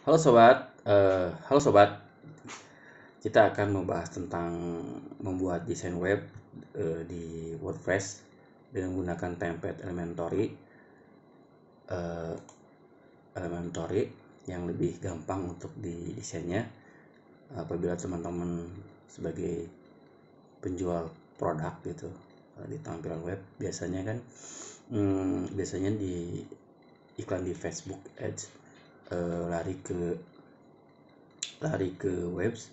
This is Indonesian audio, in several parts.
Halo sobat, uh, halo sobat. Kita akan membahas tentang membuat desain web uh, di WordPress dengan menggunakan template Elementary, uh, eh, Elementary yang lebih gampang untuk di desainnya. Apabila teman-teman sebagai penjual produk gitu di tampilan web biasanya kan, hmm, biasanya di iklan di Facebook Ads uh, lari ke lari ke webs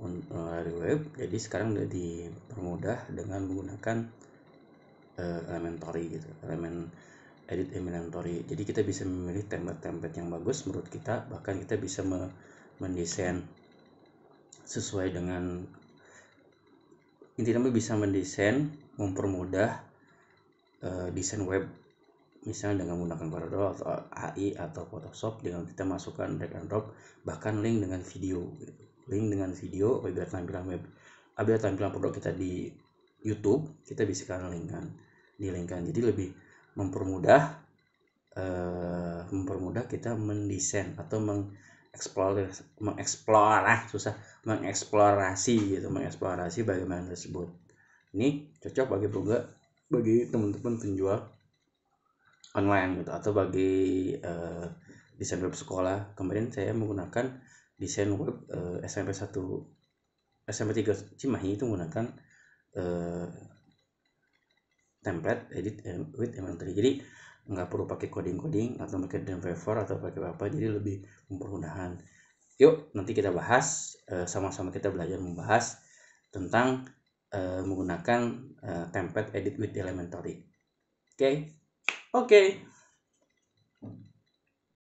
uh, lari web jadi sekarang udah dipermudah dengan menggunakan uh, elementary gitu elemen edit inventory jadi kita bisa memilih template-template yang bagus menurut kita bahkan kita bisa me mendesain sesuai dengan intinya bisa mendesain mempermudah uh, desain web misalnya dengan menggunakan Corel atau AI atau Photoshop dengan kita masukkan drag and drop bahkan link dengan video gitu. link dengan video apabila tampilan web apabila tampilan produk kita di YouTube kita bisa bisikan linkan dilingkan jadi lebih mempermudah eh, mempermudah kita mendesain atau mengeksplorasi mengeksplor ah, susah mengeksplorasi gitu mengeksplorasi bagaimana tersebut ini cocok bagi bunga bagi teman-teman penjual online gitu atau bagi uh, eh, desain web sekolah kemarin saya menggunakan desain web uh, eh, SMP 1 SMP 3 Cimahi itu menggunakan uh, template edit with inventory jadi nggak perlu pakai coding-coding atau pakai driver atau pakai apa jadi lebih mempermudahan yuk nanti kita bahas sama-sama kita belajar membahas tentang uh, menggunakan template edit with elementary oke okay? Ok,